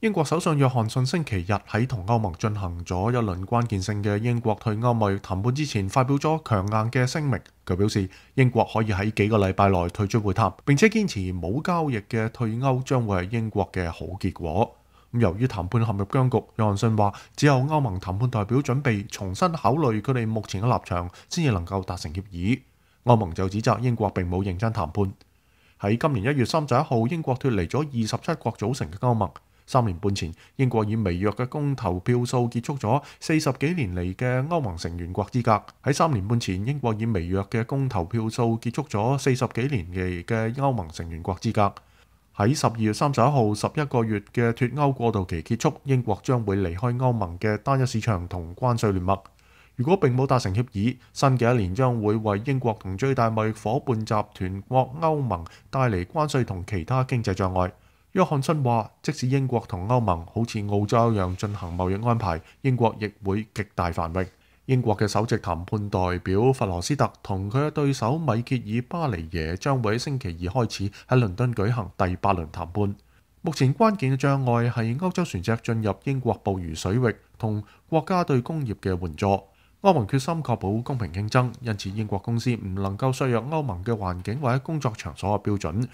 英国首相约翰逊星期日喺同欧盟进行咗一轮关键性嘅英国退欧贸易谈判之前，发表咗强硬嘅声明。佢表示，英国可以喺几个礼拜内退出会谈，并且坚持冇交易嘅退欧将会系英国嘅好结果。咁由于谈判陷入僵局，约翰逊话只有欧盟谈判代表准备重新考虑佢哋目前嘅立场，先至能够达成协议。欧盟就指责英国并冇认真谈判。喺今年一月三十一号，英国脱离咗二十七国组成嘅欧盟。三年半前，英國以微弱嘅公投票數結束咗四十幾年嚟嘅歐盟成員國資格。喺三年半前，英國以微弱嘅公投票數結束咗四十幾年嚟嘅歐盟成員國資格。喺十二月三十一號十一個月嘅脱歐過渡期結束，英國將會離開歐盟嘅單一市場同關税聯盟。如果並冇達成協議，新嘅一年將會為英國同最大貿易伙伴集團國歐盟帶嚟關税同其他經濟障礙。约翰逊话：即使英国同欧盟好似澳洲一样进行贸易安排，英国亦会极大繁荣。英国嘅首席谈判代表弗罗斯特同佢嘅对手米歇尔巴尼耶将会喺星期二开始喺伦敦举行第八轮谈判。目前关键嘅障碍系欧洲船只进入英国捕鱼水域同国家对工业嘅援助。欧盟决心确保公平竞争，因此英国公司唔能够削弱欧盟嘅环境或者工作场所嘅标准。